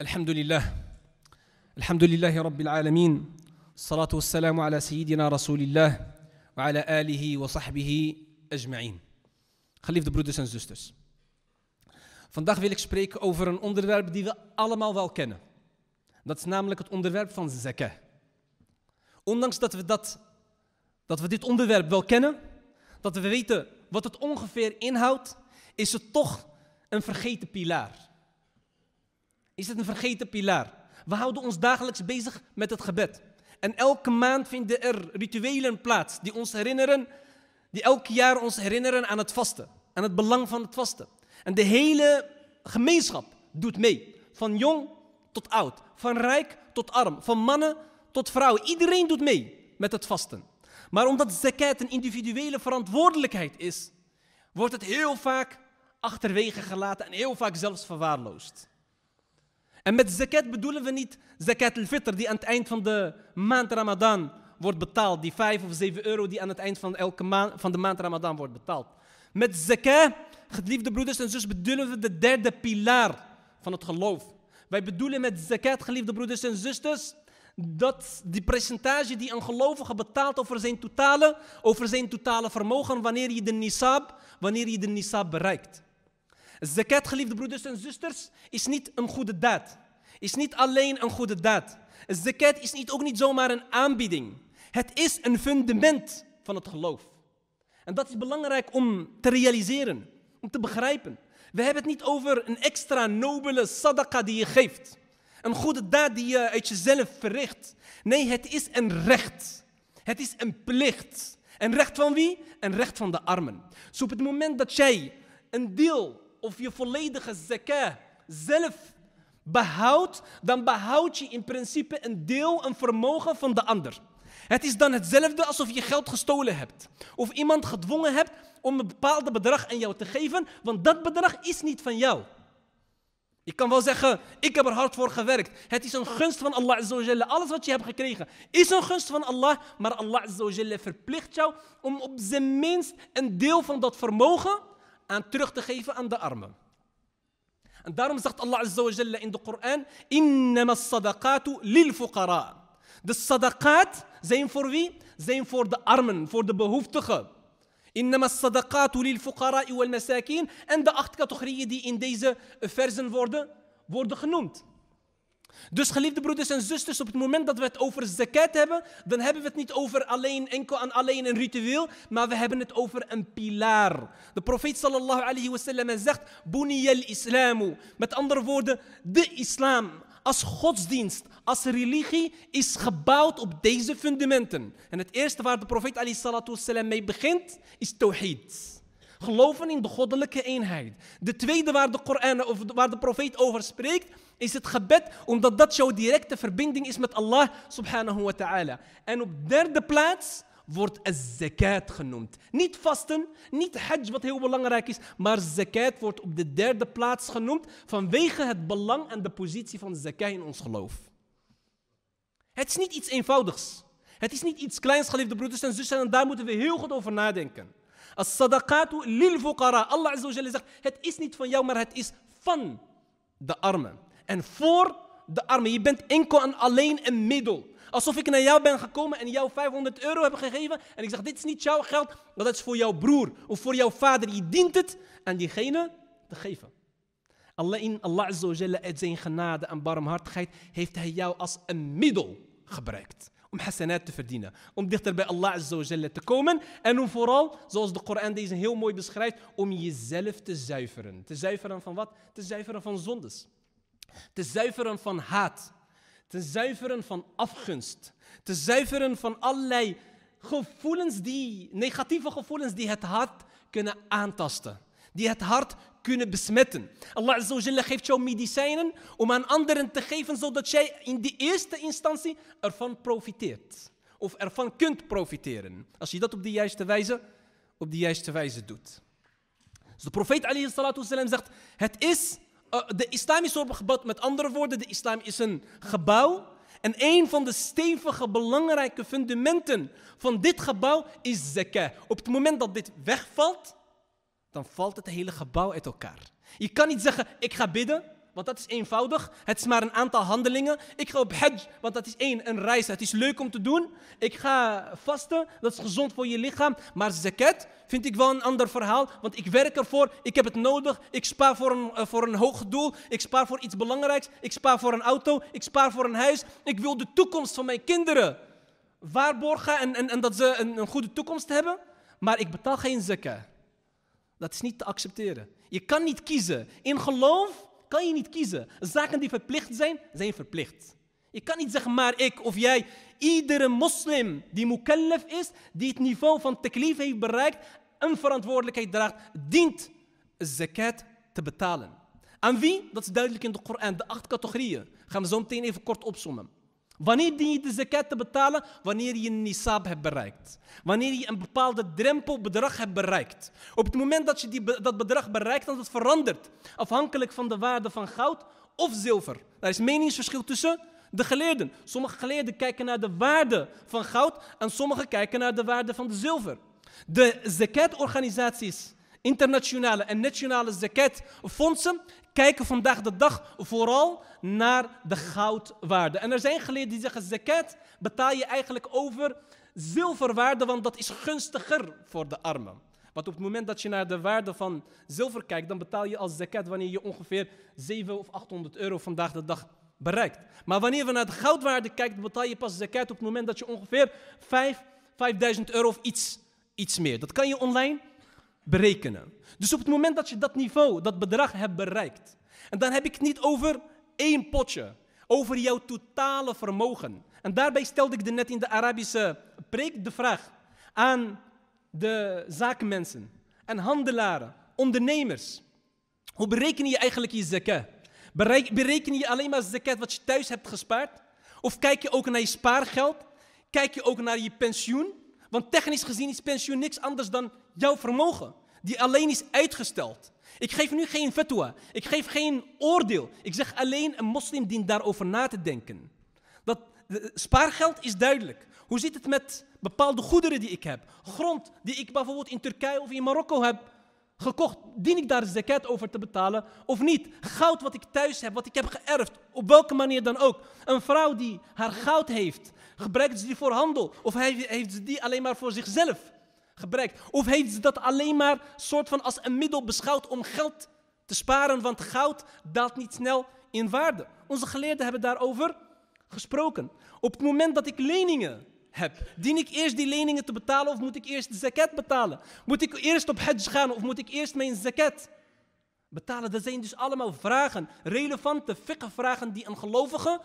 Alhamdulillah, لله الحمد لله رب العالمين الصلاة والسلام على سيدنا رسول الله وعلى آله وصحبه أجمعين Geliefde broeders en zusters. Vandaag wil ik spreken over een onderwerp die we allemaal wel kennen. Dat is namelijk het onderwerp van zakah. Ondanks dat we, dat, dat we dit onderwerp wel kennen, dat we weten wat het ongeveer inhoudt, is het toch een vergeten pilaar is het een vergeten pilaar. We houden ons dagelijks bezig met het gebed. En elke maand vinden er rituelen plaats die ons herinneren, die elk jaar ons herinneren aan het vasten, aan het belang van het vasten. En de hele gemeenschap doet mee, van jong tot oud, van rijk tot arm, van mannen tot vrouwen. Iedereen doet mee met het vasten. Maar omdat zakat een individuele verantwoordelijkheid is, wordt het heel vaak achterwege gelaten en heel vaak zelfs verwaarloosd. En met zakat bedoelen we niet zakat al-fitr die aan het eind van de maand Ramadan wordt betaald. Die 5 of 7 euro die aan het eind van, elke maand, van de maand Ramadan wordt betaald. Met zakat, geliefde broeders en zusters, bedoelen we de derde pilaar van het geloof. Wij bedoelen met zakat, geliefde broeders en zusters, dat die percentage die een gelovige betaalt over zijn totale, over zijn totale vermogen wanneer je de nisab, wanneer je de nisab bereikt. Zakat, geliefde broeders en zusters, is niet een goede daad. Is niet alleen een goede daad. Zakat is niet, ook niet zomaar een aanbieding. Het is een fundament van het geloof. En dat is belangrijk om te realiseren, om te begrijpen. We hebben het niet over een extra nobele sadaqa die je geeft. Een goede daad die je uit jezelf verricht. Nee, het is een recht. Het is een plicht. Een recht van wie? Een recht van de armen. Dus op het moment dat jij een deel of je volledige zakah zelf behoudt, dan behoud je in principe een deel, een vermogen van de ander. Het is dan hetzelfde alsof je geld gestolen hebt. Of iemand gedwongen hebt om een bepaald bedrag aan jou te geven, want dat bedrag is niet van jou. Je kan wel zeggen, ik heb er hard voor gewerkt. Het is een gunst van Allah Alles wat je hebt gekregen is een gunst van Allah. Maar Allah verplicht jou om op zijn minst een deel van dat vermogen aan terug te geven aan de armen. En daarom zegt Allah Azzawajal in de Koran: Innama sadaqatu lil fuqara. De sadaqat zijn voor wie? Zijn voor de armen, voor de behoeftigen. Innama sadaqatu lil fuqara wal masakin. En de acht categorieën die in deze versen worden, worden genoemd. Dus geliefde broeders en zusters, op het moment dat we het over zakat hebben, dan hebben we het niet over alleen enkel aan alleen een ritueel, maar we hebben het over een pilaar. De profeet sallallahu alayhi wasallam zegt, buniyal islamu. Met andere woorden, de islam als godsdienst, als religie is gebouwd op deze fundamenten. En het eerste waar de profeet alayhi salatu mee begint, is tawhid. Geloven in de goddelijke eenheid. De tweede waar de, Koran, of waar de profeet over spreekt, is het gebed omdat dat jouw directe verbinding is met Allah subhanahu wa ta'ala. En op derde plaats wordt zakat genoemd. Niet vasten, niet hajj wat heel belangrijk is, maar zakat wordt op de derde plaats genoemd vanwege het belang en de positie van zakat in ons geloof. Het is niet iets eenvoudigs. Het is niet iets kleins, geliefde broeders en zussen, en daar moeten we heel goed over nadenken. Als sadaqatu lil fuqara. Allah azza zegt, het is niet van jou, maar het is van de armen en voor de armen. Je bent enkel en alleen een middel. Alsof ik naar jou ben gekomen en jou 500 euro heb gegeven. En ik zeg, dit is niet jouw geld, maar dat is voor jouw broer of voor jouw vader. Je dient het aan diegene te geven. Alleen Allah Azza uit zijn genade en barmhartigheid heeft hij jou als een middel gebruikt. Om hasanat te verdienen. Om dichter bij Allah Azza te komen. En om vooral, zoals de Koran deze heel mooi beschrijft, om jezelf te zuiveren. Te zuiveren van wat? Te zuiveren van zondes. Te zuiveren van haat. Te zuiveren van afgunst. Te zuiveren van allerlei gevoelens die, negatieve gevoelens die het hart kunnen aantasten. Die het hart kunnen besmetten. Allah Azza geeft jou medicijnen om aan anderen te geven, zodat jij in de eerste instantie ervan profiteert. Of ervan kunt profiteren. Als je dat op de juiste wijze, op de juiste wijze doet. Dus de profeet alayhi zegt, het is eh, de islam is opgebouwd, met andere woorden, de islam is een gebouw. En een van de stevige, belangrijke fundamenten van dit gebouw is zakah. Op het moment dat dit wegvalt, dan valt het hele gebouw uit elkaar. Je kan niet zeggen, ik ga bidden, want dat is eenvoudig. Het is maar een aantal handelingen. Ik ga op hajj, want dat is één, een reis. Het is leuk om te doen. Ik ga vasten, dat is gezond voor je lichaam. Maar zakat vind ik wel een ander verhaal, want ik werk ervoor. Ik heb het nodig. Ik spaar voor een, eh, voor een hoog doel. Ik spaar voor iets belangrijks. Ik spaar voor een auto. Ik spaar voor een huis. Ik wil de toekomst van mijn kinderen waarborgen en, en, dat ze een, een goede toekomst hebben. Maar ik betaal geen zakat. Dat is niet te accepteren. Je kan niet kiezen. In geloof kan je niet kiezen. Zaken die verplicht zijn, zijn verplicht. Je kan niet zeggen maar ik of jij. Iedere moslim die mukallaf is, die het niveau van teklief heeft bereikt, een verantwoordelijkheid draagt, dient zakat te betalen. Aan wie? Dat is duidelijk in de Koran, de acht categorieën. Gaan we zo meteen even kort opzommen. Wanneer die je de zakat te betalen? Wanneer je een nisab hebt bereikt. Wanneer je een bepaalde drempelbedrag hebt bereikt. Op het moment dat je die, dat bedrag bereikt, dan dat verandert. Afhankelijk van de waarde van goud of zilver. Daar is meningsverschil tussen de geleerden. Sommige geleerden kijken naar de waarde van goud en sommigen kijken naar de waarde van de zilver. De zakatorganisaties, internationale en nationale zakatfondsen, kijken vandaag de dag vooral naar de goudwaarde. En er zijn geleerden die zeggen, zakat betaal je eigenlijk over zilverwaarde, want dat is gunstiger voor de armen. Want op het moment dat je naar de waarde van zilver kijkt, dan betaal je als zakat wanneer je ongeveer 700 of 800 euro vandaag de dag bereikt. Maar wanneer we naar de goudwaarde kijken, betaal je pas zakat op het moment dat je ongeveer 5, 5000 euro of iets, iets meer. Dat kan je online berekenen. Dus op het moment dat je dat niveau, dat bedrag hebt bereikt, en dan heb ik het niet over één potje, over jouw totale vermogen. En daarbij stelde ik de net in de Arabische preek de vraag aan de zakenmensen en handelaren, ondernemers. Hoe bereken je eigenlijk je zakat? Bereken je alleen maar zakat wat je thuis hebt gespaard? Of kijk je ook naar je spaargeld? Kijk je ook naar je pensioen? Want technisch gezien is pensioen niks anders dan jouw vermogen, die alleen is uitgesteld. Ik geef nu geen fatwa, ik geef geen oordeel. Ik zeg alleen een moslim dient daarover na te denken. Dat spaargeld is duidelijk. Hoe zit het met bepaalde goederen die ik heb? Grond die ik bijvoorbeeld in Turkije of in Marokko heb gekocht, dien ik daar zakat over te betalen of niet? Goud wat ik thuis heb, wat ik heb geërfd, op welke manier dan ook. Een vrouw die haar goud heeft, gebruikt ze die voor handel of heeft ze die alleen maar voor zichzelf? gebrek Of heeft ze dat alleen maar soort van als een middel beschouwd om geld te sparen, want goud daalt niet snel in waarde. Onze geleerden hebben daarover gesproken. Op het moment dat ik leningen heb, dien ik eerst die leningen te betalen of moet ik eerst de zakat betalen? Moet ik eerst op hedge gaan of moet ik eerst mijn zaket betalen? Dat zijn dus allemaal vragen, relevante fikke vragen die een gelovige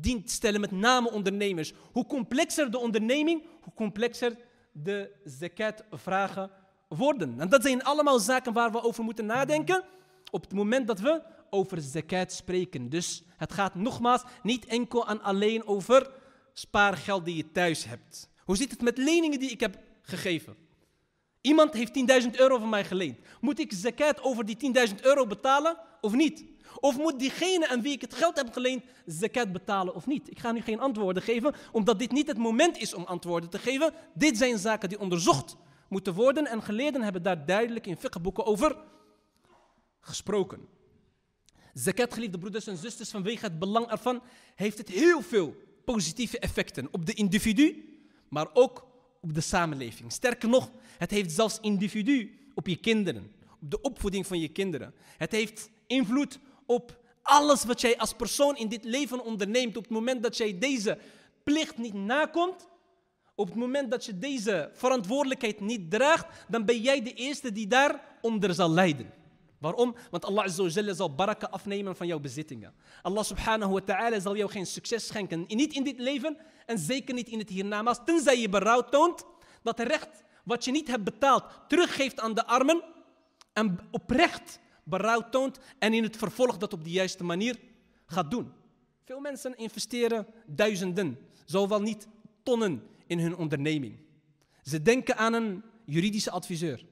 dient stellen, met name ondernemers. Hoe complexer de onderneming, hoe complexer de zakat vragen worden. En dat zijn allemaal zaken waar we over moeten nadenken op het moment dat we over zakat spreken. Dus het gaat nogmaals niet enkel en alleen over spaargeld die je thuis hebt. Hoe zit het met leningen die ik heb gegeven? Iemand heeft 10.000 euro van mij geleend. Moet ik zakat over die 10.000 euro betalen of niet? Of moet diegene aan wie ik het geld heb geleend zakat betalen of niet? Ik ga nu geen antwoorden geven, omdat dit niet het moment is om antwoorden te geven. Dit zijn zaken die onderzocht moeten worden en geleerden hebben daar duidelijk in fiqhboeken over gesproken. Zakat, geliefde broeders en zusters, vanwege het belang ervan heeft het heel veel positieve effecten op de individu, maar ook op de samenleving. Sterker nog, het heeft zelfs individu op je kinderen, op de opvoeding van je kinderen. Het heeft invloed op alles wat jij als persoon in dit leven onderneemt, op het moment dat jij deze plicht niet nakomt, op het moment dat je deze verantwoordelijkheid niet draagt, dan ben jij de eerste die daaronder zal lijden. Waarom? Want Allah Azza zal baraka afnemen van jouw bezittingen. Allah subhanahu wa ta'ala zal jou geen succes schenken. Niet in dit leven en zeker niet in het hiernamaals. Tenzij je berouw toont dat recht wat je niet hebt betaald teruggeeft aan de armen. En oprecht berouw toont en in het vervolg dat op de juiste manier gaat doen. Veel mensen investeren duizenden, zowel niet tonnen in hun onderneming. Ze denken aan een juridische adviseur,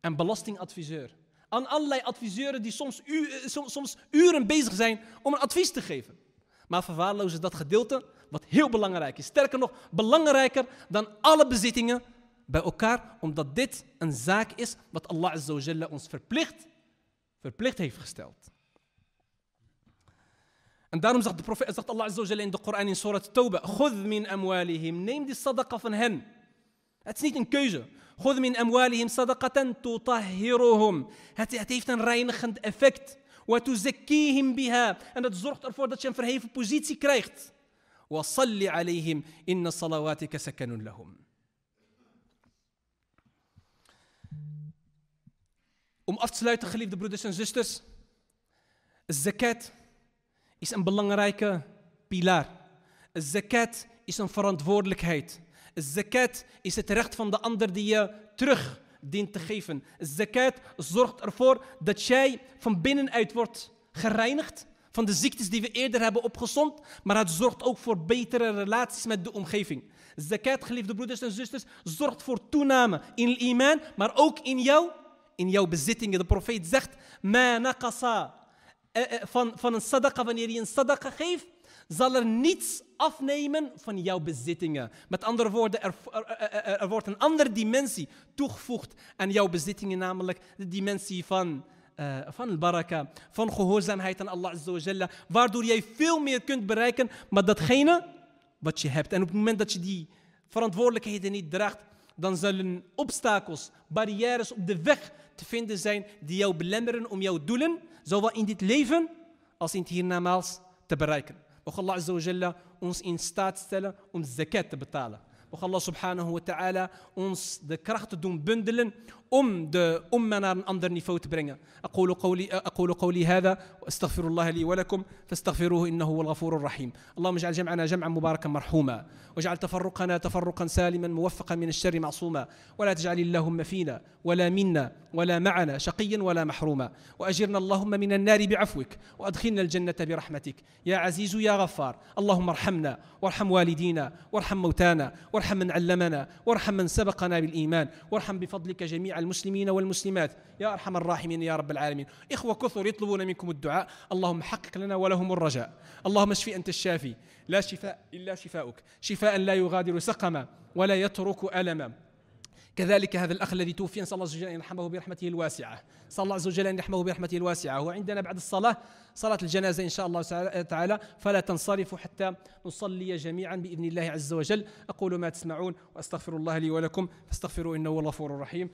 een belastingadviseur, aan allerlei adviseuren die soms, eh, soms uren bezig zijn om een advies te geven. Maar verwaarlozen dat gedeelte wat heel belangrijk is. Sterker nog, belangrijker dan alle bezittingen bij elkaar, omdat dit een zaak is wat Allah ons verplicht verplicht heeft gesteld. En daarom zegt, de profeet, zegt Allah Azza in de Koran in Surah Tawbah: Khudh min amwalihim, neem die sadaqa van hen. Het is niet een keuze. Khudh min amwalihim sadaqatan tutahhiruhum. Het, het heeft een reinigend effect. Wa tuzakkihim biha. En dat zorgt ervoor dat je een verheven positie krijgt. Wa salli alayhim inna salawatika sakanun lahum. Om af te sluiten, geliefde broeders en zusters. Zakat is een belangrijke pilaar. Zakat is een verantwoordelijkheid. Zakat is het recht van de ander die je terug dient te geven. Zakat zorgt ervoor dat jij van binnenuit wordt gereinigd van de ziektes die we eerder hebben opgezond, maar het zorgt ook voor betere relaties met de omgeving. Zakat, geliefde broeders en zusters, zorgt voor toename in iman, maar ook in jouw in jouw bezittingen. De profeet zegt, naqasa. Eh, eh, van, van een sadaqa, wanneer je een sadaqa geeft, zal er niets afnemen van jouw bezittingen. Met andere woorden, er, er, wordt een andere dimensie toegevoegd aan jouw bezittingen, namelijk de dimensie van, uh, van baraka, van gehoorzaamheid aan Allah Azza waardoor jij veel meer kunt bereiken met datgene wat je hebt. En op het moment dat je die verantwoordelijkheden niet draagt, dan zullen obstakels, barrières op de weg te vinden zijn die jou belemmeren om jouw doelen, zowel in dit leven als in het hiernamaals, te bereiken. Mocht Allah Azza ons in staat stellen om zakat te betalen. Mocht Allah subhanahu wa ta'ala ons de krachten doen bundelen ام de om من naar een أقول قولي أقول قولي هذا وأستغفر الله لي ولكم فاستغفروه إنه هو الغفور الرحيم. اللهم اجعل جمعنا جمعا مباركا مرحوما واجعل تفرقنا تفرقا سالما موفقا من الشر معصوما ولا تجعل اللهم فينا ولا منا ولا معنا شقيا ولا محروما وأجرنا اللهم من النار بعفوك وأدخلنا الجنة برحمتك يا عزيز يا غفار اللهم ارحمنا وارحم والدينا وارحم موتانا وارحم من علمنا وارحم من سبقنا بالإيمان وارحم بفضلك جميع المسلمين والمسلمات يا أرحم الراحمين يا رب العالمين إخوة كثر يطلبون منكم الدعاء اللهم حقق لنا ولهم الرجاء اللهم اشفي أنت الشافي لا شفاء إلا شفاؤك شفاء لا يغادر سقما ولا يترك ألما كذلك هذا الاخ الذي توفي نسال الله عز وجل ان يرحمه برحمته الواسعه نسال الله عز وجل ان يرحمه برحمته الواسعه وعندنا بعد الصلاه صلاه الجنازه ان شاء الله تعالى فلا تنصرفوا حتى نصلي جميعا باذن الله عز وجل اقول ما تسمعون واستغفر الله لي ولكم فاستغفروا انه هو الغفور الرحيم